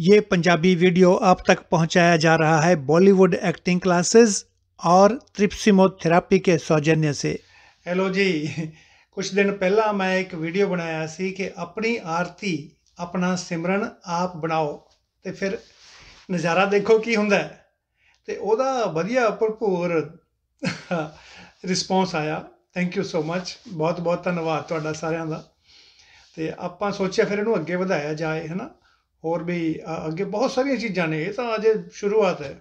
ये पंजाबी वीडियो आप तक पहुंचाया जा रहा है बॉलीवुड एक्टिंग क्लासेस और थेरेपी के सौजन्य से हेलो जी ਕੁਝ ਦਿਨ ਪਹਿਲਾਂ ਮੈਂ ਇੱਕ ਵੀਡੀਓ ਬਣਾਇਆ ਸੀ ਕਿ ਆਪਣੀ ਆਰਤੀ ਆਪਣਾ ਸਿਮਰਨ ਆਪ ਬਣਾਓ ਤੇ ਫਿਰ ਨਜ਼ਾਰਾ ਦੇਖੋ ਕੀ ਹੁੰਦਾ ਤੇ ਉਹਦਾ ਵਧੀਆ ਭਰਪੂਰ ਰਿਸਪੌਂਸ ਆਇਆ ਥੈਂਕ ਯੂ ਸੋ ਮੱਚ ਬਹੁਤ ਬਹੁਤ ਧੰਨਵਾਦ ਤੁਹਾਡਾ ਸਾਰਿਆਂ ਦਾ ਤੇ ਆਪਾਂ ਸੋਚਿਆ ਫਿਰ ਇਹਨੂੰ ਅੱਗੇ ਵਧਾਇਆ ਜਾਏ ਹੈਨਾ ਹੋਰ ਵੀ ਅੱਗੇ ਬਹੁਤ ਸਾਰੀਆਂ ਚੀਜ਼ਾਂ ਨੇ ਇਹ ਤਾਂ ਅਜੇ ਸ਼ੁਰੂਆਤ ਹੈ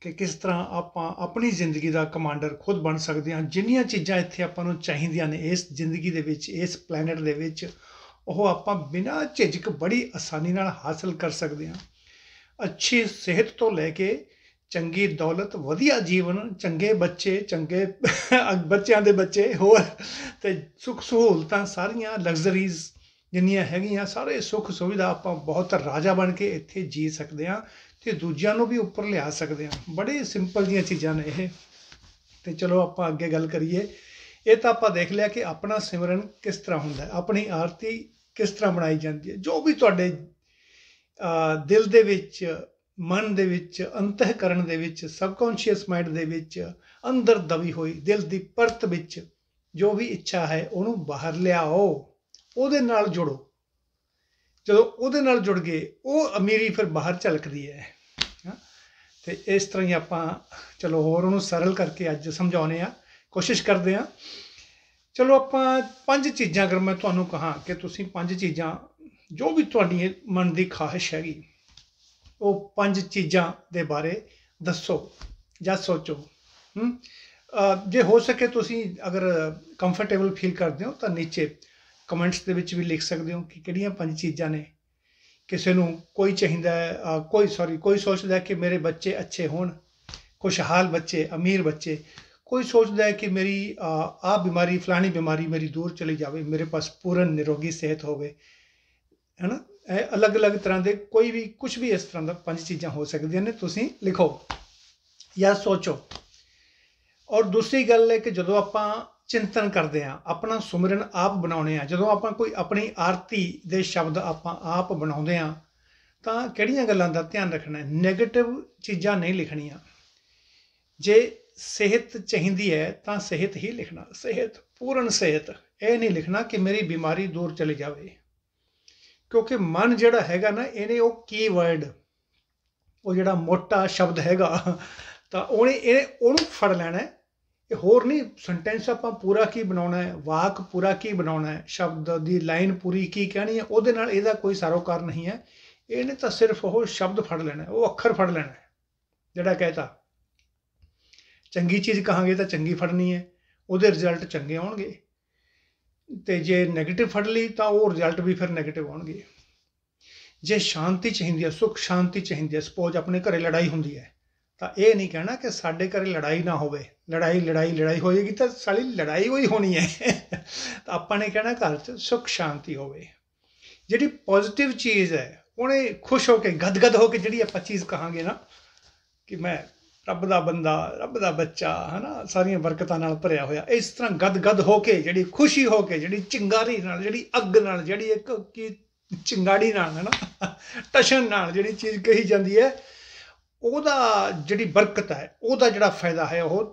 ਕਿ ਕਿਸ ਤਰ੍ਹਾਂ ਆਪਾਂ ਆਪਣੀ ਜ਼ਿੰਦਗੀ ਦਾ ਕਮਾਂਡਰ ਖੁਦ ਬਣ ਸਕਦੇ ਹਾਂ ਜਿੰਨੀਆਂ ਚੀਜ਼ਾਂ ਇੱਥੇ ਆਪਾਂ ਨੂੰ ਚਾਹੀਦੀਆਂ ਨੇ ਇਸ ਜ਼ਿੰਦਗੀ ਦੇ ਵਿੱਚ ਇਸ ਪਲੈਨਟ ਦੇ ਵਿੱਚ ਉਹ ਆਪਾਂ ਬਿਨਾਂ ਝਿਜਕ ਬੜੀ ਆਸਾਨੀ ਨਾਲ ਹਾਸਲ ਕਰ ਸਕਦੇ ਹਾਂ ਅੱਛੀ ਸਿਹਤ ਤੋਂ ਲੈ ਕੇ ਚੰਗੀ ਦੌਲਤ ਵਧੀਆ ਜੀਵਨ ਚੰਗੇ ਬੱਚੇ ਚੰਗੇ ਬੱਚਿਆਂ ਦੇ ਬੱਚੇ ਹੋਰ ਤੇ ਸੁੱਖ ਸਹੂਲਤਾਂ ਸਾਰੀਆਂ ਲਗਜ਼ਰੀਜ਼ ਜਿੰਨੀਆਂ ਹੈਗੀਆਂ ਸਾਰੇ ਸੁੱਖ ਸੁਵਿਧਾ ਆਪਾਂ ਬਹੁਤ ਰਾਜਾ ਬਣ ਕੇ ਇੱਥੇ ਜੀ ਸਕਦੇ ਹਾਂ ਤੇ ਦੂਜਿਆਂ ਨੂੰ ਵੀ ਉੱਪਰ ਲਿਆ ਸਕਦੇ ਹਾਂ ਬੜੇ ਸਿੰਪਲ ਜੀਆਂ ਚੀਜ਼ਾਂ ਨੇ ਇਹ ਤੇ ਚਲੋ ਆਪਾਂ ਅੱਗੇ ਗੱਲ ਕਰੀਏ ਇਹ ਤਾਂ ਆਪਾਂ ਦੇਖ ਲਿਆ ਕਿ ਆਪਣਾ ਸਿਮਰਨ ਕਿਸ ਤਰ੍ਹਾਂ ਹੁੰਦਾ ਆਪਣੀ ਆਰਤੀ ਕਿਸ ਤਰ੍ਹਾਂ ਬਣਾਈ ਜਾਂਦੀ ਹੈ ਜੋ ਵੀ ਤੁਹਾਡੇ ਦਿਲ ਦੇ ਵਿੱਚ ਮਨ ਦੇ ਵਿੱਚ ਅੰਤਹਿਕਰਨ ਦੇ ਵਿੱਚ ਸਬਕੌਂਸ਼ੀਅਸ ਮਾਈਂਡ ਦੇ ਵਿੱਚ ਅੰਦਰ ਦਬੀ ਹੋਈ ਦਿਲ ਦੀ ਪਰਤ ਵਿੱਚ ਜੋ ਵੀ ਇੱਛਾ ਹੈ ਉਹਨੂੰ ਬਾਹਰ ਲਿਆਓ ਉਹਦੇ ਨਾਲ ਜੁੜੋ ਜਦੋਂ ਉਹਦੇ ਨਾਲ ਜੁੜ ਗਏ ਉਹ ਅਮੀਰੀ ਫਿਰ ਬਾਹਰ ਝਲਕਦੀ ਹੈ ਤੇ ਇਸ ਤਰ੍ਹਾਂ ਹੀ ਆਪਾਂ ਚਲੋ ਹੋਰ ਉਹਨੂੰ ਸਰਲ ਕਰਕੇ ਅੱਜ ਸਮਝਾਉਨੇ ਆ ਕੋਸ਼ਿਸ਼ ਕਰਦੇ ਆ ਚਲੋ ਆਪਾਂ ਪੰਜ ਚੀਜ਼ਾਂ ਕਰ ਮੈਂ ਤੁਹਾਨੂੰ ਕਹਾ ਕਿ ਤੁਸੀਂ ਪੰਜ ਚੀਜ਼ਾਂ ਜੋ ਵੀ ਤੁਹਾਡੀ ਮਨ ਦੀ ਖਾਹਿਸ਼ ਹੈਗੀ ਉਹ ਪੰਜ ਚੀਜ਼ਾਂ ਦੇ ਬਾਰੇ ਦੱਸੋ ਜਾਂ ਸੋਚੋ ਹੂੰ ਜੇ ਹੋ ਸਕੇ ਤੁਸੀਂ ਅਗਰ ਕੰਫਰਟੇਬਲ ਫੀਲ ਕਰਦੇ ਹੋ ਤਾਂ ਨੀਚੇ ਕਮੈਂਟਸ ਦੇ ਵਿੱਚ ਵੀ ਲਿਖ ਸਕਦੇ ਹੋ ਕਿ ਕਿਹੜੀਆਂ ਪੰਜ ਚੀਜ਼ਾਂ ਨੇ ਕਿਸੇ ਨੂੰ ਕੋਈ ਚਾਹੀਦਾ ਕੋਈ ਸੌਰੀ ਕੋਈ ਸੋਚਦਾ ਕਿ ਮੇਰੇ ਬੱਚੇ ਅੱਛੇ ਹੋਣ ਖੁਸ਼ਹਾਲ ਬੱਚੇ ਅਮੀਰ ਬੱਚੇ ਕੋਈ ਸੋਚਦਾ ਹੈ ਕਿ ਮੇਰੀ ਆ ਬਿਮਾਰੀ ਫਲਾਣੀ ਬਿਮਾਰੀ ਮੇਰੀ ਦੂਰ ਚਲੀ ਜਾਵੇ ਮੇਰੇ ਪਾਸ ਪੂਰਨ ਨਿਰੋਗੀ ਸਿਹਤ ਹੋਵੇ ਹੈਨਾ ਇਹ ਅਲੱਗ-ਅਲੱਗ ਤਰ੍ਹਾਂ ਦੇ ਕੋਈ ਵੀ ਕੁਝ ਵੀ ਇਸ ਤਰ੍ਹਾਂ ਦਾ ਪੰਜ ਚੀਜ਼ਾਂ ਹੋ ਸਕਦੀਆਂ ਨੇ ਤੁਸੀਂ ਲਿਖੋ ਜਾਂ ਸੋਚੋ ਔਰ ਦੂਸਰੀ ਗੱਲ ਹੈ ਕਿ ਜਦੋਂ ਆਪਾਂ ਚਿੰਤਨ ਕਰਦੇ ਆ ਆਪਣਾ ਸੁਮਰਨ ਆਪ ਬਣਾਉਨੇ ਆ ਜਦੋਂ ਆਪਾਂ ਕੋਈ ਆਪਣੀ ਆਰਤੀ ਦੇ ਸ਼ਬਦ ਆਪਾਂ ਆਪ ਬਣਾਉਂਦੇ ਆ ਤਾਂ ਕਿਹੜੀਆਂ ਗੱਲਾਂ ਦਾ ਧਿਆਨ ਰੱਖਣਾ ਹੈ 네ਗੇਟਿਵ ਚੀਜ਼ਾਂ ਨਹੀਂ ਲਿਖਣੀਆਂ ਜੇ ਸਿਹਤ ਚਾਹੀਦੀ ਹੈ ਤਾਂ ਸਿਹਤ ਹੀ ਲਿਖਣਾ ਸਿਹਤ ਪੂਰਨ ਸਿਹਤ ਇਹ ਨਹੀਂ ਲਿਖਣਾ ਕਿ ਮੇਰੀ ਬਿਮਾਰੀ ਦੂਰ ਚਲੀ ਜਾਵੇ ਕਿਉਂਕਿ ਮਨ ਜਿਹੜਾ ਹੈਗਾ ਨਾ ਇਹਨੇ ਉਹ ਕੀਵਰਡ ਉਹ ਜਿਹੜਾ ਮੋਟਾ ਸ਼ਬਦ ਹੈਗਾ ਤਾਂ ਉਹਨੇ ਇਹ ਉਹਨੂੰ ਫੜ ਲੈਣਾ ਇਹ ਹੋਰ ਨਹੀਂ ਸੈਂਟੈਂਸ ਆਪਾਂ ਪੂਰਾ ਕੀ ਬਣਾਉਣਾ ਹੈ ਵਾਕ ਪੂਰਾ ਕੀ ਬਣਾਉਣਾ ਹੈ ਸ਼ਬਦ ਦੀ ਲਾਈਨ ਪੂਰੀ ਕੀ ਕਹਿਣੀ ਹੈ ਉਹਦੇ ਨਾਲ ਇਹਦਾ ਕੋਈ ਸਾਰੋਕਾਰ ਨਹੀਂ ਹੈ ਇਹਨੇ ਤਾਂ ਸਿਰਫ ਉਹ ਸ਼ਬਦ ਫੜ ਲੈਣਾ ਉਹ ਅੱਖਰ ਫੜ ਲੈਣਾ ਜਿਹੜਾ ਕਹਤਾ ਚੰਗੀ ਚੀਜ਼ ਕਹਾਂਗੇ ਤਾਂ ਚੰਗੀ ਫੜਨੀ ਹੈ ਉਹਦੇ ਰਿਜ਼ਲਟ ਚੰਗੇ ਆਉਣਗੇ ਤੇ ਜੇ 네ਗੇਟਿਵ ਫੜ ਲਈ ਤਾਂ ਉਹ ਰਿਜ਼ਲਟ ਵੀ ਫਿਰ 네ਗੇਟਿਵ ਆਉਣਗੇ ਜੇ ਸ਼ਾਂਤੀ ਚਾਹੀਦੀ ਹੈ ਸੁਖ ਸ਼ਾਂਤੀ ਚਾਹੀਦੀ ਹੈ ਸਪੋਜ਼ ਆਪਣੇ ਘਰੇ ਲੜਾਈ ਹੁੰਦੀ ਹੈ ਤਾਂ ਇਹ ਨਹੀਂ ਕਹਿਣਾ ਕਿ ਸਾਡੇ ਘਰੇ ਲੜਾਈ ਨਾ ਹੋਵੇ ਲੜਾਈ ਲੜਾਈ ਲੜਾਈ ਹੋਏਗੀ ਤਾਂ ਸਾਲੀ ਲੜਾਈ ਹੋਈ ਹੋਣੀ ਹੈ ਤਾਂ ਆਪਾਂ ਨੇ ਕਹਿਣਾ ਘਰ 'ਚ ਸੁਖ ਸ਼ਾਂਤੀ ਹੋਵੇ ਜਿਹੜੀ ਪੋਜ਼ਿਟਿਵ ਚੀਜ਼ ਹੈ ਉਹਨੇ ਖੁਸ਼ ਹੋ ਕੇ ਗਦਗਦ ਹੋ ਕੇ ਜਿਹੜੀ ਆਪਾਂ ਚੀਜ਼ ਕਹਾਂਗੇ ਨਾ ਕਿ ਮੈਂ ਰੱਬ ਦਾ ਬੰਦਾ ਰੱਬ ਦਾ ਬੱਚਾ ਹਨਾ ਸਾਰੀਆਂ ਬਰਕਤਾਂ ਨਾਲ ਭਰਿਆ ਹੋਇਆ ਇਸ ਤਰ੍ਹਾਂ ਗਦਗਦ ਹੋ ਕੇ ਜਿਹੜੀ ਖੁਸ਼ੀ ਹੋ ਕੇ ਜਿਹੜੀ ਚਿੰਗਾਰੀ ਨਾਲ ਜਿਹੜੀ ਅੱਗ ਨਾਲ ਜਿਹੜੀ ਇੱਕ ਕੀ ਚਿੰਗਾੜੀ ਨਾਲ ਹਨਾ ਟਸ਼ਨ ਨਾਲ ਜਿਹੜੀ ਚੀਜ਼ ਕਹੀ ਜਾਂਦੀ ਹੈ ਉਹਦਾ ਜਿਹੜੀ ਬਰਕਤ ਹੈ ਉਹਦਾ ਜਿਹੜਾ ਫਾਇਦਾ ਹੈ ਉਹ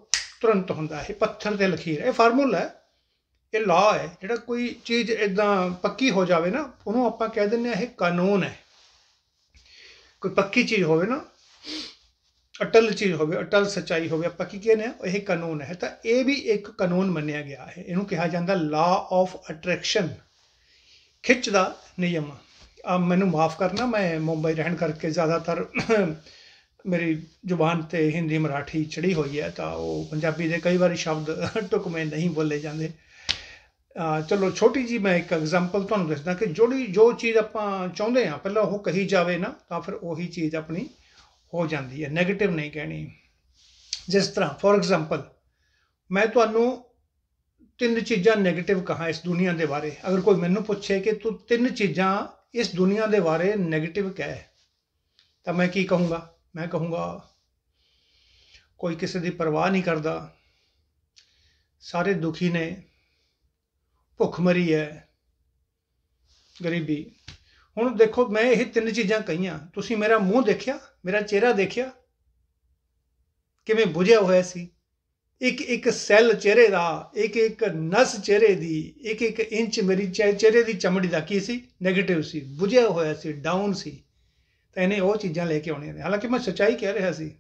ਤੁਰੰਤ ਹੁੰਦਾ ਹੈ ਪੱਥਰ ਤੇ ਲਖੀਰ ਇਹ ਫਾਰਮੂਲਾ ਹੈ ਇਹ ਲਾਅ ਹੈ ਜਿਹੜਾ ਕੋਈ ਚੀਜ਼ ਇਦਾਂ ਪੱਕੀ ਹੋ ਜਾਵੇ ਨਾ ਉਹਨੂੰ ਆਪਾਂ ਕਹਿ ਦਿੰਦੇ ਆ ਇਹ ਕਾਨੂੰਨ ਹੈ ਕੋਈ ਪੱਕੀ ਚੀਜ਼ ਹੋਵੇ ਨਾ ਅਟਲ ਚੀਜ਼ ਹੋਵੇ ਅਟਲ ਸਚਾਈ ਹੋਵੇ ਆਪਾਂ ਕੀ ਕਹਿੰਦੇ ਆ ਇਹ ਕਾਨੂੰਨ ਹੈ ਤਾਂ ਇਹ ਵੀ ਇੱਕ ਕਾਨੂੰਨ ਮੰਨਿਆ ਗਿਆ ਹੈ ਇਹਨੂੰ ਕਿਹਾ ਜਾਂਦਾ ਲਾ ਆਫ ਅਟਰੈਕਸ਼ਨ ਖਿੱਚ ਦਾ ਨਿਯਮ ਆ ਮੈਨੂੰ ਮਾਫ ਕਰਨਾ ਮੈਂ ਮੁੰਬਈ ਰਹਿਣ ਕਰਕੇ ਜ਼ਿਆਦਾਤਰ ਮੇਰੀ ਜ਼ੁਬਾਨ ਤੇ ਹਿੰਦੀ ਮਰਾਠੀ ਚੜੀ ਹੋਈ ਹੈ ਤਾਂ ਉਹ ਪੰਜਾਬੀ ਦੇ ਕਈ ਵਾਰੀ ਸ਼ਬਦ ਟੁਕਵੇਂ ਨਹੀਂ ਬੋਲੇ ਜਾਂਦੇ ਚਲੋ ਛੋਟੀ ਜੀ ਮੈਂ ਇੱਕ ਐਗਜ਼ਾਮਪਲ ਤੁਹਾਨੂੰ ਦੱਸਦਾ ਕਿ ਜਿਹੜੀ ਜੋ ਚੀਜ਼ ਆਪਾਂ ਚਾਹੁੰਦੇ ਆ ਪਹਿਲਾਂ ਉਹ ਕਹੀ ਜਾਵੇ ਨਾ ਤਾਂ ਫਿਰ ਉਹੀ ਚੀਜ਼ ਆਪਣੀ ਹੋ ਜਾਂਦੀ ਹੈ 네ਗੇਟਿਵ ਨਹੀਂ ਕਹਿਣੀ ਜਿਸ ਤਰ੍ਹਾਂ ਫੋਰ ਐਗਜ਼ਾਮਪਲ ਮੈਂ ਤੁਹਾਨੂੰ ਤਿੰਨ ਚੀਜ਼ਾਂ 네ਗੇਟਿਵ ਕਹਾ ਇਸ ਦੁਨੀਆ ਦੇ ਬਾਰੇ ਅਗਰ ਕੋਈ ਮੈਨੂੰ ਪੁੱਛੇ ਕਿ ਤੂੰ ਤਿੰਨ ਚੀਜ਼ਾਂ ਇਸ ਦੁਨੀਆ ਦੇ ਬਾਰੇ 네ਗੇਟਿਵ ਕਹਿ ਤਾਂ ਮੈਂ ਕੀ ਕਹੂੰਗਾ ਮੈਂ ਕਹੂੰਗਾ ਕੋਈ ਕਿਸੇ ਦੀ ਪਰਵਾਹ ਨਹੀਂ ਕਰਦਾ ਸਾਰੇ ਦੁਖੀ ਨੇ ਭੁੱਖਮਰੀ ਹੈ ਗਰੀਬੀ ਹੁਣ ਦੇਖੋ ਮੈਂ ਇਹ ਤਿੰਨ ਚੀਜ਼ਾਂ ਕਹੀਆਂ ਤੁਸੀਂ ਮੇਰਾ ਮੂੰਹ ਦੇਖਿਆ ਮੇਰਾ ਚਿਹਰਾ ਦੇਖਿਆ ਕਿਵੇਂ ਬੁਝਿਆ ਹੋਇਆ ਸੀ ਇੱਕ ਇੱਕ ਸੈੱਲ ਚਿਹਰੇ ਦਾ ਇੱਕ ਇੱਕ ਨਸ ਚਿਹਰੇ ਦੀ ਇੱਕ ਇੱਕ ਇੰਚ ਮੇਰੀ ਚਿਹਰੇ ਦੀ ਚਮੜੀ ਦਾ ਕੀ ਸੀ 네ਗੇਟਿਵ ਸੀ ਬੁਝਿਆ ਹੋਇਆ ਸੀ ਡਾਊਨ ਸੀ ਤਾਂ ਇਹਨੇ ਉਹ ਚੀਜ਼ਾਂ ਲੈ ਕੇ ਆਉਣੀਆਂ ਨੇ ਹਾਲਾਂਕਿ ਮੈਂ ਸੱਚਾਈ ਕਹਿ ਰਿਹਾ ਸੀ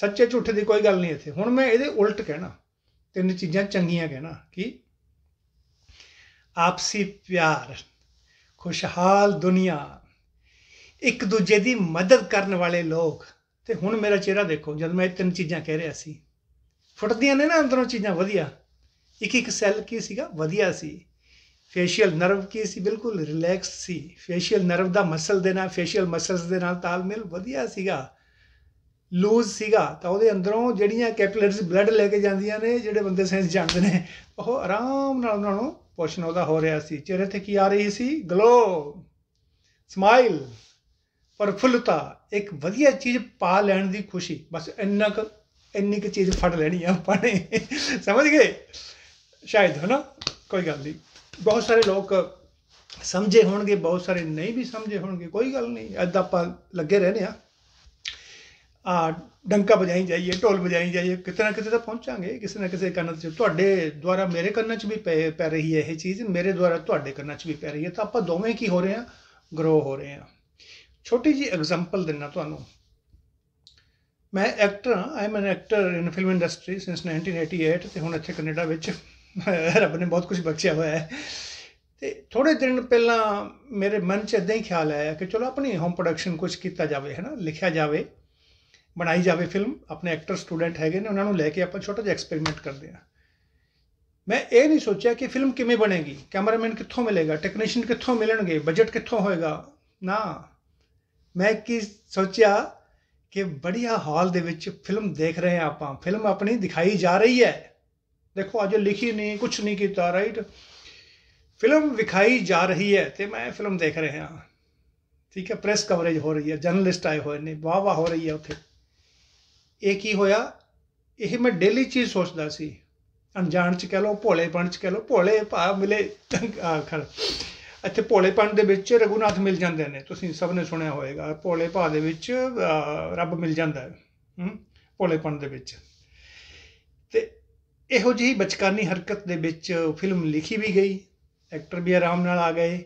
ਸੱਚੇ ਝੂਠੇ ਦੀ ਕੋਈ ਗੱਲ ਨਹੀਂ ਇੱਥੇ ਹੁਣ ਮੈਂ ਇਹਦੇ ਉਲਟ ਕਹਿਣਾ ਤਿੰਨ ਚੀਜ਼ਾਂ ਚੰਗੀਆਂ ਕਹਿਣਾ ਕਿ ਆਪਸੀ ਪਿਆਰ ਖੁਸ਼ਹਾਲ ਦੁਨੀਆ ਇੱਕ ਦੂਜੇ ਦੀ ਮਦਦ ਕਰਨ ਵਾਲੇ ਲੋਕ ਤੇ ਹੁਣ ਮੇਰਾ ਚਿਹਰਾ ਦੇਖੋ ਜਦ ਮੈਂ ਇਹ ਤਿੰਨ ਚੀਜ਼ਾਂ ਕਹਿ ਰਿਹਾ ਸੀ ਫੁੱਟਦੀਆਂ ਨੇ ਨਾ ਅੰਦਰੋਂ ਚੀਜ਼ਾਂ ਵਧੀਆ ਇੱਕ ਇੱਕ ਸੈੱਲ ਕੀ ਸੀਗਾ ਵਧੀਆ ਸੀ ਫੇਸ਼ੀਅਲ ਨਰਵ ਕੀ ਸੀ ਬਿਲਕੁਲ ਰਿਲੈਕਸ ਸੀ ਫੇਸ਼ੀਅਲ ਨਰਵ ਦਾ ਮਸਲ ਦੇ ਨਾਲ ਫੇਸ਼ੀਅਲ ਮਸਲਸ ਦੇ ਨਾਲ ਤਾਲਮੇਲ ਵਧੀਆ ਸੀਗਾ ਲੂਜ਼ ਸੀਗਾ ਤਾਂ ਉਹਦੇ ਅੰਦਰੋਂ ਜਿਹੜੀਆਂ ਕੈਪਿਲਰੀਜ਼ ਬਲੱਡ ਲੈ ਕੇ ਜਾਂਦੀਆਂ ਨੇ ਜਿਹੜੇ ਬੰਦੇ ਸਾਇੰਸ ਜਾਣਦੇ ਨੇ ਉਹ ਆਰਾਮ ਨਾਲ ਉਹਨਾਂ ਨੂੰ ਪੋਸ਼ਨ ਉਹਦਾ ਹੋ ਰਿਹਾ ਸੀ ਚਿਹਰੇ ਤੇ ਕੀ ਆ ਰਹੀ ਸੀ ਗਲੋ ਸਮਾਈਲ ਪਰਫੁੱਲਤਾ ਇੱਕ ਵਧੀਆ ਚੀਜ਼ ਪਾ ਲੈਣ ਦੀ ਖੁਸ਼ੀ ਬਸ ਇੰਨਾ ਕੁ ਇੰਨੀ ਕੁ ਚੀਜ਼ ਫੜ ਲੈਣੀ ਆ ਆਪਾਂ ਨੇ ਸਮਝ ਗਏ ਸ਼ਾਇਦ ਹਨਾ ਕੋਈ ਗੱਲ ਨਹੀਂ ਬਹੁਤ ਸਾਰੇ ਲੋਕ ਸਮਝੇ ਹੋਣਗੇ ਬਹੁਤ ਸਾਰੇ ਨਹੀਂ ਵੀ ਸਮਝੇ ਹੋਣਗੇ ਕੋਈ ਗੱਲ ਨਹੀਂ ਐਦਾਂ ਆਪਾਂ ਲੱਗੇ ਰਹਨੇ ਆ ਆ ਡੰਕਾ ਵਜਾਈ ਜਾਈਏ ਢੋਲ ਵਜਾਈ ਜਾਈਏ ਕਿਤੇ ਨਾ ਕਿਤੇ ਤਾਂ ਪਹੁੰਚਾਂਗੇ ਕਿਸੇ ਨਾ ਕਿਸੇ ਕੰਨ 'ਚ ਤੁਹਾਡੇ ਦੁਆਰਾ ਮੇਰੇ ਕੰਨ 'ਚ ਵੀ ਪੈ ਪੈ ਰਹੀ ਹੈ ਇਹ ਚੀਜ਼ ਮੇਰੇ ਦੁਆਰਾ ਤੁਹਾਡੇ ਕੰਨ 'ਚ ਵੀ ਪੈ ਰਹੀ ਹੈ ਤਾਂ ਆਪਾਂ ਦੋਵੇਂ ਕੀ ਹੋ ਰਹੇ ਆ ਗਰੋ ਹੋ ਰਹੇ ਆ ਛੋਟੀ ਜੀ ਐਗਜ਼ਾਮਪਲ ਦਿੰਨਾ ਤੁਹਾਨੂੰ ਮੈਂ ਐਕਟਰ ਹਾਂ an actor in film industry ਸਿንስ 1988 ਤੇ ਹੁਣ ਇੱਥੇ ਕੈਨੇਡਾ ਵਿੱਚ ਰੱਬ ਨੇ ਬਹੁਤ ਕੁਝ ਬਖਸ਼ਿਆ ਹੋਇਆ ਹੈ ਤੇ ਥੋੜੇ ਦਿਨ ਪਹਿਲਾਂ ਮੇਰੇ ਮਨ 'ਚ ਇਦਾਂ ਹੀ ਖਿਆਲ ਆਇਆ ਕਿ ਚਲੋ ਆਪਣੀ ਹੋਮ ਪ੍ਰੋਡਕਸ਼ਨ ਕੁਝ ਕੀਤਾ ਜਾਵੇ ਹੈ ਨਾ ਲਿਖਿਆ ਜਾਵੇ ਬਣਾਈ ਜਾਵੇ ਫਿਲਮ ਆਪਣੇ ਐਕਟਰ ਸਟੂਡੈਂਟ ਹੈਗੇ ਨੇ ਉਹਨਾਂ ਨੂੰ ਲੈ ਕੇ ਆਪਾਂ ਛੋਟਾ ਜਿਹਾ ਐਕਸਪੈਰੀਮੈਂਟ ਕਰਦੇ ਆ ਮੈਂ ਇਹ ਨਹੀਂ ਸੋਚਿਆ ਕਿ ਫਿਲਮ ਕਿਵੇਂ ਬਣੇਗੀ ਕੈਮਰਾਮੈਨ ਕਿੱਥੋਂ ਮਿਲੇਗਾ ਟੈਕਨੀਸ਼ੀਅਨ ਕਿੱਥੋਂ ਮਿਲਣਗੇ ਬਜਟ ਕਿੱਥੋਂ ਹੋਏਗਾ ਨਾ ਮੈਂ ਕੀ ਸੋਚਿਆ ਕਿ ਬੜੀਆ ਹਾਲ ਦੇ ਵਿੱਚ ਫਿਲਮ ਦੇਖ ਰਹੇ ਆ ਆਪਾਂ ਫਿਲਮ ਆਪਣੀ ਦਿਖਾਈ ਜਾ ਰਹੀ ਹੈ ਦੇਖੋ ਅਜੇ ਲਿਖੀ ਨਹੀਂ ਕੁਝ ਨਹੀਂ ਕੀਤਾ ਰਾਈਟ ਫਿਲਮ ਵਿਖਾਈ ਜਾ ਰਹੀ ਹੈ ਤੇ ਮੈਂ ਫਿਲਮ ਦੇਖ ਰਿਹਾ ਹਾਂ ਠੀਕ ਹੈ ਪ੍ਰੈਸ ਕਵਰੇਜ ਹੋ ਰਹੀ ਹੈ ਜਰਨਲਿਸਟ ਆਏ ਹੋਏ ਨੇ ਵਾਹ ਵਾਹ ਹੋ ਰਹੀ ਹੈ ਉੱਥੇ ਇਹ ਕੀ ਹੋਇਆ ਇਹ ਮੈਂ ਡੇਲੀ ਚੀਜ਼ ਸੋਚਦਾ ਸੀ ਅਣਜਾਣ ਚ ਕਹ ਲੋ ਭੋਲੇਪਣ ਚ ਕਹ ਲੋ ਭੋਲੇ ਭਾ ਮਿਲੇ ਆਖਰ ਇੱਥੇ ਭੋਲੇਪਣ ਦੇ ਵਿੱਚ ਰਗੂਨਾਥ ਮਿਲ ਜਾਂਦੇ ਨੇ ਤੁਸੀਂ ਸਭ ਨੇ ਸੁਣਿਆ ਹੋਵੇਗਾ ਭੋਲੇ ਭਾ ਦੇ ਵਿੱਚ ਰੱਬ ਮਿਲ ਜਾਂਦਾ ਹੈ ਭੋਲੇਪਣ ਦੇ ਵਿੱਚ ਇਹੋ ਜਿਹੀ ਬਚਕਾਨੀ ਹਰਕਤ ਦੇ ਵਿੱਚ ਫਿਲਮ ਲਿਖੀ ਵੀ ਗਈ ਐਕਟਰ ਵੀ ਆਰਾਮ ਨਾਲ ਆ ਗਏ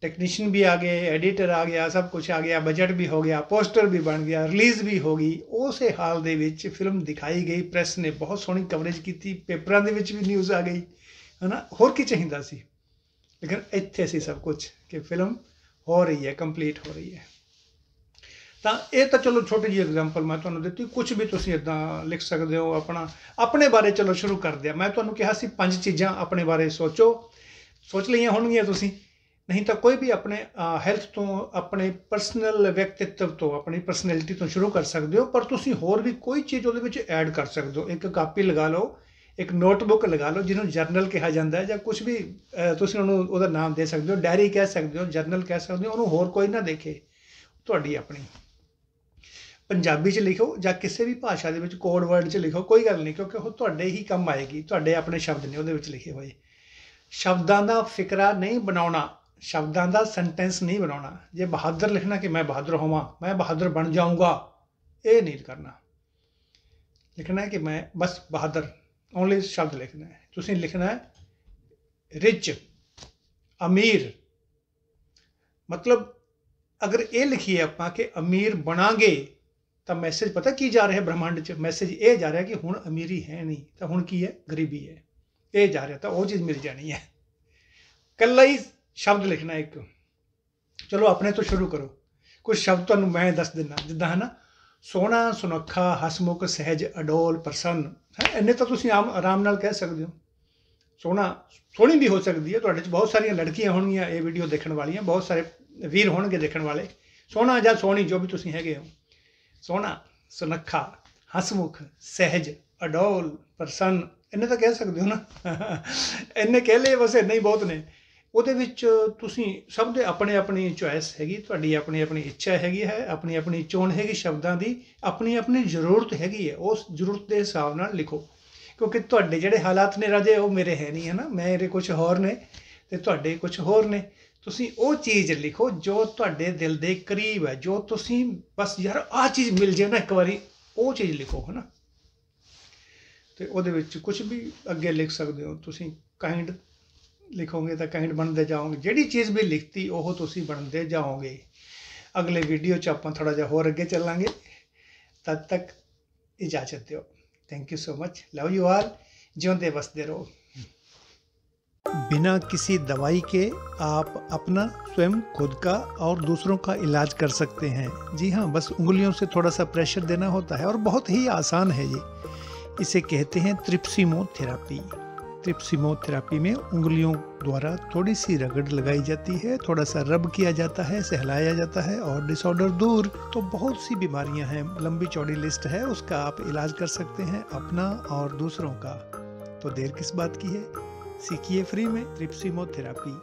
ਟੈਕਨੀਸ਼ੀਅਨ ਵੀ ਆ ਗਏ ਐਡੀਟਰ ਆ ਗਿਆ ਸਭ ਕੁਝ ਆ ਗਿਆ ਬਜਟ ਵੀ ਹੋ ਗਿਆ ਪੋਸਟਰ ਵੀ ਬਣ ਗਿਆ ਰਿਲੀਜ਼ ਵੀ ਹੋ ਗਈ ਉਸੇ ਹਾਲ ਦੇ ਵਿੱਚ ਫਿਲਮ ਦਿਖਾਈ ਗਈ ਪ੍ਰੈਸ ਨੇ ਬਹੁਤ ਸੋਹਣੀ ਕਵਰੇਜ ਕੀਤੀ ਪੇਪਰਾਂ ਦੇ ਵਿੱਚ ਵੀ ਨਿਊਜ਼ ਆ ਗਈ ਹਨਾ ਹੋਰ ਕੀ ਚਾਹੀਦਾ ਸੀ ਲੇਕਿਨ ਇੱਥੇ ਸੀ ਸਭ ਕੁਝ ਕਿ ਫਿਲਮ ਹੋ ਰਹੀ ਹੈ ਕੰਪਲੀਟ ਹੋ ਰਹੀ ਹੈ ਤਾਂ ਇਹ ਤਾਂ ਚਲੋ ਛੋਟੀ ਜੀ ਐਗਜ਼ਾਮਪਲ ਮੈਂ ਤੁਹਾਨੂੰ ਦਿੱਤੀ ਕੁਝ ਵੀ ਤੁਸੀਂ ਇਦਾਂ ਲਿਖ ਸਕਦੇ ਹੋ ਆਪਣਾ ਆਪਣੇ ਬਾਰੇ ਚਲੋ ਸ਼ੁਰੂ ਕਰਦੇ ਆ ਮੈਂ ਤੁਹਾਨੂੰ ਕਿਹਾ ਸੀ ਪੰਜ ਚੀਜ਼ਾਂ ਆਪਣੇ ਬਾਰੇ ਸੋਚੋ ਸੋਚ ਲਈਆਂ ਹੋਣਗੀਆਂ ਤੁਸੀਂ ਨਹੀਂ ਤਾਂ ਕੋਈ ਵੀ ਆਪਣੇ ਹੈਲਥ ਤੋਂ ਆਪਣੇ ਪਰਸਨਲ ਵਿਅਕਤੀਤਵ ਤੋਂ ਆਪਣੀ ਪਰਸਨੈਲਿਟੀ ਤੋਂ ਸ਼ੁਰੂ ਕਰ ਸਕਦੇ ਹੋ ਪਰ ਤੁਸੀਂ ਹੋਰ ਵੀ ਕੋਈ ਚੀਜ਼ ਉਹਦੇ ਵਿੱਚ ਐਡ ਕਰ ਸਕਦੇ ਹੋ ਇੱਕ ਕਾਪੀ ਲਗਾ ਲਓ ਇੱਕ ਨੋਟਬੁੱਕ ਲਗਾ ਲਓ ਜਿਹਨੂੰ ਜਰਨਲ ਕਿਹਾ ਜਾਂਦਾ ਹੈ ਜਾਂ ਕੁਝ ਵੀ ਤੁਸੀਂ ਉਹਨੂੰ ਉਹਦਾ ਨਾਮ ਦੇ ਸਕਦੇ ਹੋ ਡਾਇਰੀ ਕਹਿ ਸਕਦੇ ਹੋ ਜਰਨਲ ਕਹਿ ਸਕਦੇ ਹੋ ਉਹਨੂੰ ਹੋਰ ਕੋਈ ਨਾ ਦੇਖੇ ਤੁਹਾਡੀ ਆਪਣੀ ਪੰਜਾਬੀ 'ਚ ਲਿਖੋ ਜਾਂ ਕਿਸੇ ਵੀ ਭਾਸ਼ਾ ਦੇ ਵਿੱਚ ਕੋਡ ਵਰਡ 'ਚ ਲਿਖੋ ਕੋਈ ਗੱਲ ਨਹੀਂ ਕਿਉਂਕਿ ਉਹ ਤੁਹਾਡੇ ਹੀ ਕੰਮ ਆਏਗੀ ਤੁਹਾਡੇ ਆਪਣੇ ਸ਼ਬਦ ਨੇ ਉਹਦੇ ਵਿੱਚ ਲਿਖੇ ਹੋਏ ਸ਼ਬਦਾਂ ਦਾ ਫਿਕਰਾ ਨਹੀਂ ਬਣਾਉਣਾ ਸ਼ਬਦਾਂ ਦਾ ਸੈਂਟੈਂਸ ਨਹੀਂ ਬਣਾਉਣਾ ਜੇ ਬਹਾਦਰ ਲਿਖਣਾ ਕਿ ਮੈਂ ਬਹਾਦਰ ਹੋਵਾਂ ਮੈਂ ਬਹਾਦਰ ਬਣ ਜਾਊਂਗਾ ਇਹ ਨਹੀਂ ਕਰਨਾ ਲਿਖਣਾ ਹੈ ਕਿ ਮੈਂ ਬਸ ਬਹਾਦਰ ਓਨਲੀ ਸ਼ਬਦ ਲਿਖਣਾ ਹੈ ਤੁਸੀਂ ਲਿਖਣਾ ਹੈ ਰਿਚ ਅਮੀਰ ਮਤਲਬ ਅਗਰ ਇਹ ਲਿਖੀਏ ਆਪਾਂ ਕਿ ਅਮੀਰ ਬਣਾਂਗੇ ਤਾਂ ਮੈਸੇਜ ਪਤਾ ਕੀ ਜਾ ਰਿਹਾ ਬ੍ਰਹਮੰਡ 'ਚ ਮੈਸੇਜ ਇਹ ਜਾ ਰਿਹਾ ਕਿ ਹੁਣ ਅਮੀਰੀ ਹੈ ਨਹੀਂ ਤਾਂ ਹੁਣ ਕੀ ਹੈ ਗਰੀਬੀ ਹੈ ਇਹ ਜਾ ਰਿਹਾ ਤਾਂ ਉਹ ਚੀਜ਼ ਮਿਲ ਜਾਣੀ ਹੈ ਕੱਲਾ ਹੀ ਸ਼ਬਦ ਲਿਖਣਾ ਇੱਕ ਚਲੋ ਆਪਣੇ ਤੋਂ ਸ਼ੁਰੂ ਕਰੋ ਕੁਝ ਸ਼ਬਦ ਤੁਹਾਨੂੰ ਮੈਂ ਦੱਸ ਦਿੰਦਾ ਜਿੱਦਾਂ ਹਨਾ ਸੋਹਣਾ ਸੁਨੱਖਾ ਹਸਮੁਖ ਸਹਿਜ ਅਡੋਲ ਪ੍ਰਸੰਨ ਹੈ ਇੰਨੇ ਤਾਂ ਤੁਸੀਂ ਆਮ ਆਰਾਮ ਨਾਲ ਕਹਿ ਸਕਦੇ ਹੋ ਸੋਹਣਾ ਸੋਹਣੀ ਵੀ ਹੋ ਸਕਦੀ ਹੈ ਤੁਹਾਡੇ 'ਚ ਬਹੁਤ ਸਾਰੀਆਂ ਲੜਕੀਆਂ ਹੋਣਗੀਆਂ ਇਹ ਵੀਡੀਓ ਦੇਖਣ ਵਾਲੀਆਂ ਬਹੁਤ ਸਾਰੇ ਵੀਰ ਹੋਣਗੇ ਦੇਖਣ ਵਾਲੇ ਸੋਹਣਾ ਜਾਂ ਸੋਹਣੀ ਜੋ ਵੀ ਤੁਸੀਂ ਹੈਗੇ ਹੋ ਸੋਹਣਾ ਸੁਨੱਖਾ ਹਸਮੁਖ ਸਹਿਜ ਅਡੋਲ ਪ੍ਰਸੰਨ ਇਹਨੇ ਤਾਂ ਕਹਿ ਸਕਦੇ ਹੋ ਨਾ ਇਹਨੇ ਕਹਿ ਲਏ ਬਸ ਇੰਨੇ ਹੀ ਬਹੁਤ ਨੇ ਉਹਦੇ ਵਿੱਚ ਤੁਸੀਂ ਸਭ ਦੇ ਆਪਣੇ ਆਪਣੀ ਚੁਆਇਸ ਹੈਗੀ ਤੁਹਾਡੀ ਆਪਣੀ ਆਪਣੀ ਇੱਛਾ ਹੈਗੀ ਹੈ ਆਪਣੀ ਆਪਣੀ ਚੋਣ ਹੈਗੀ ਸ਼ਬਦਾਂ ਦੀ ਆਪਣੀ ਆਪਣੀ ਜ਼ਰੂਰਤ ਹੈਗੀ ਹੈ ਉਸ ਜ਼ਰੂਰਤ ਦੇ ਹਿਸਾਬ ਨਾਲ ਲਿਖੋ ਕਿਉਂਕਿ ਤੁਹਾਡੇ ਜਿਹੜੇ ਹਾਲਾਤ ਨੇ ਰਾਜੇ ਉਹ ਮੇਰੇ ਹੈ ਨਹੀਂ ਹੈ ਨਾ ਮੇਰੇ ਕੁਝ ਹੋਰ ਨੇ ਤੇ ਤੁਹਾਡੇ ਕੁਝ ਹੋਰ ਨੇ ਤੁਸੀਂ ਉਹ ਚੀਜ਼ ਲਿਖੋ ਜੋ ਤੁਹਾਡੇ ਦਿਲ ਦੇ ਕਰੀਬ ਹੈ ਜੋ ਤੁਸੀਂ ਬਸ ਯਾਰ ਆਹ ਚੀਜ਼ ਮਿਲ ਜੇ ਨਾ ਇੱਕ ਵਾਰੀ ਉਹ ਚੀਜ਼ ਲਿਖੋ ਹਨਾ ਤੇ ਉਹਦੇ ਵਿੱਚ ਕੁਝ ਵੀ ਅੱਗੇ ਲਿਖ ਸਕਦੇ ਹੋ ਤੁਸੀਂ ਕਾਈਂਡ ਲਿਖੋਗੇ ਤਾਂ ਕਾਈਂਡ ਬਣਦੇ ਜਾਓਗੇ ਜਿਹੜੀ ਚੀਜ਼ ਵੀ ਲਿਖਤੀ ਉਹ ਤੁਸੀਂ ਬਣਦੇ ਜਾਓਗੇ ਅਗਲੇ ਵੀਡੀਓ 'ਚ ਆਪਾਂ ਥੋੜਾ ਜਿਹਾ ਹੋਰ ਅੱਗੇ ਚੱਲਾਂਗੇ ਤਦ ਤੱਕ ਇਜਾਜ਼ਤ ਦਿਓ thank you so much love you all ਜਿਉਂਦੇ ਵਸਦੇ ਰਹੋ बिना किसी दवाई के आप अपना स्वयं खुद का और दूसरों का इलाज कर सकते हैं जी हाँ बस उंगलियों से थोड़ा सा प्रेशर देना होता है और बहुत ही आसान है ये इसे कहते हैं त्रिप्सीमोथेरापी थेरापी में उंगलियों द्वारा थोड़ी सी रगड़ लगाई जाती है थोड़ा सा रब किया जाता है सहलाया जाता है और डिसऑर्डर दूर तो बहुत सी बीमारियां हैं लंबी चौड़ी लिस्ट है उसका आप इलाज कर सकते हैं अपना और दूसरों का तो देर किस बात की है सीखिए फ्री में ट्रिप्सिमोथेरापी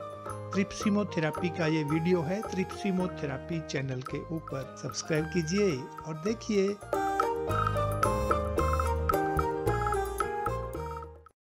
ट्रिप्सिमोथेरापी का ये वीडियो है ट्रिप्सिमोथेरापी चैनल के ऊपर सब्सक्राइब कीजिए और देखिए